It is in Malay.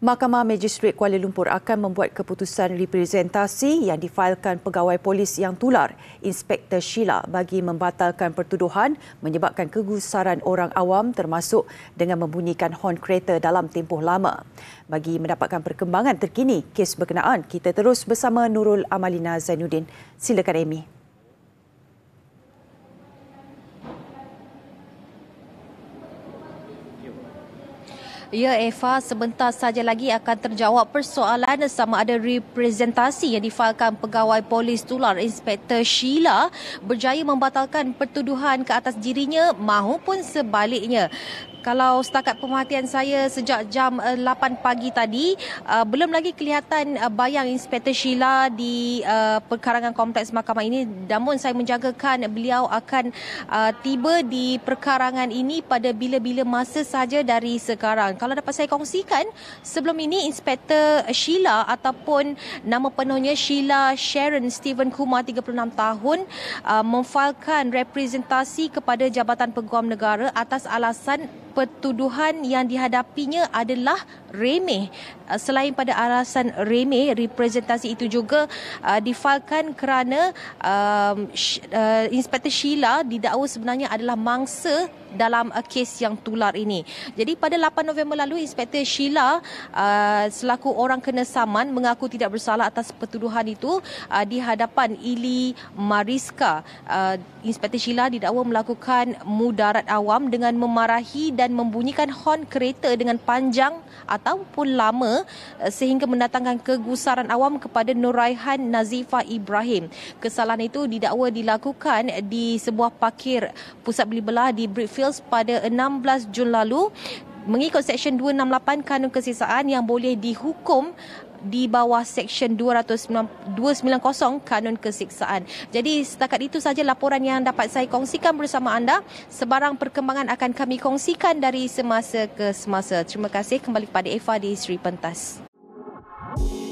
Mahkamah Magistrate Kuala Lumpur akan membuat keputusan representasi yang difailkan pegawai polis yang tular, Inspektor Sheila bagi membatalkan pertuduhan menyebabkan kegusaran orang awam termasuk dengan membunyikan horn kereta dalam tempoh lama. Bagi mendapatkan perkembangan terkini kes berkenaan, kita terus bersama Nurul Amalina Zainuddin. Silakan Amy. Ya Eva, sebentar saja lagi akan terjawab persoalan sama ada representasi yang difailkan pegawai polis tular Inspektor Sheila berjaya membatalkan pertuduhan ke atas dirinya maupun sebaliknya. Kalau setakat pemerhatian saya sejak jam 8 eh, pagi tadi, uh, belum lagi kelihatan uh, bayang Inspektor Sheila di uh, perkarangan kompleks mahkamah ini. Namun saya menjangkakan beliau akan uh, tiba di perkarangan ini pada bila-bila masa saja dari sekarang kalau dapat saya kongsikan sebelum ini inspektor Sheila ataupun nama penuhnya Sheila Sharon Stephen Kumar 36 tahun uh, memfailkan representasi kepada Jabatan Peguam Negara atas alasan pertuduhan yang dihadapinya adalah remeh. Uh, selain pada alasan remeh, representasi itu juga uh, difalkan kerana um, uh, Inspektor Sheila didakwa sebenarnya adalah mangsa dalam uh, kes yang tular ini. Jadi pada 8 November lalu, Inspektor Sheila uh, selaku orang kena saman mengaku tidak bersalah atas pertuduhan itu uh, di hadapan Ili Mariska. Uh, Inspektor Sheila didakwa melakukan mudarat awam dengan memarahi dan membunyikan horn kereta dengan panjang ataupun lama eh, sehingga mendatangkan kegusaran awam kepada Nuraihan Nazifa Ibrahim. Kesalahan itu didakwa dilakukan di sebuah parkir pusat beli belah di Brickfields pada 16 Jun lalu mengikut Seksyen 268 Kanun Kesisaan yang boleh dihukum di bawah Seksyen 290 Kanun Kesiksaan. Jadi setakat itu saja laporan yang dapat saya kongsikan bersama anda. Sebarang perkembangan akan kami kongsikan dari semasa ke semasa. Terima kasih kembali kepada Eva di Sri Pentas. thank you